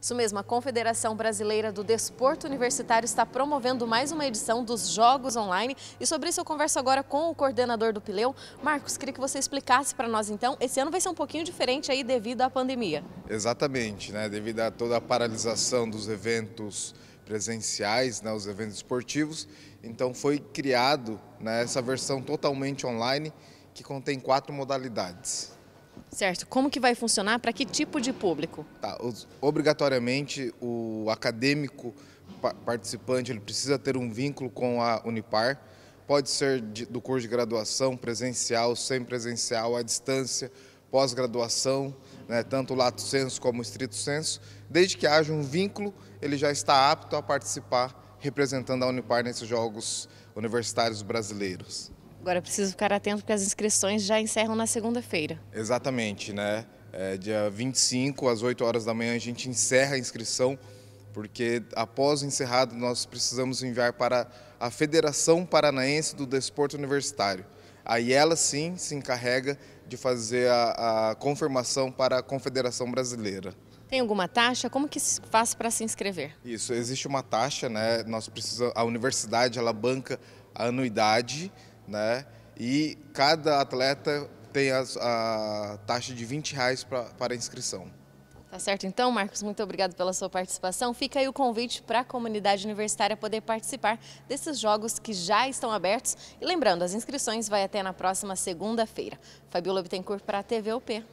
Isso mesmo, a Confederação Brasileira do Desporto Universitário está promovendo mais uma edição dos Jogos Online. E sobre isso eu converso agora com o coordenador do Pileu. Marcos, queria que você explicasse para nós então. Esse ano vai ser um pouquinho diferente aí devido à pandemia. Exatamente, né? devido a toda a paralisação dos eventos presenciais, né? os eventos esportivos. Então foi criado né? essa versão totalmente online que contém quatro modalidades. Certo. Como que vai funcionar? Para que tipo de público? Tá, os, obrigatoriamente, o acadêmico pa participante ele precisa ter um vínculo com a Unipar. Pode ser de, do curso de graduação, presencial, sem presencial, à distância, pós-graduação, né, tanto lato senso como estrito senso. Desde que haja um vínculo, ele já está apto a participar representando a Unipar nesses Jogos Universitários Brasileiros. Agora preciso ficar atento porque as inscrições já encerram na segunda-feira. Exatamente, né? É, dia 25, às 8 horas da manhã, a gente encerra a inscrição, porque após o encerrado nós precisamos enviar para a Federação Paranaense do Desporto Universitário. Aí ela sim se encarrega de fazer a, a confirmação para a Confederação Brasileira. Tem alguma taxa? Como que se faz para se inscrever? Isso, existe uma taxa, né? Nós precisamos, a universidade ela banca a anuidade né? E cada atleta tem a, a taxa de 20 reais pra, para inscrição. Tá certo então, Marcos, muito obrigado pela sua participação. Fica aí o convite para a comunidade universitária poder participar desses jogos que já estão abertos. E lembrando, as inscrições vai até na próxima segunda-feira. Fabiola Bittencourt para a TV UP.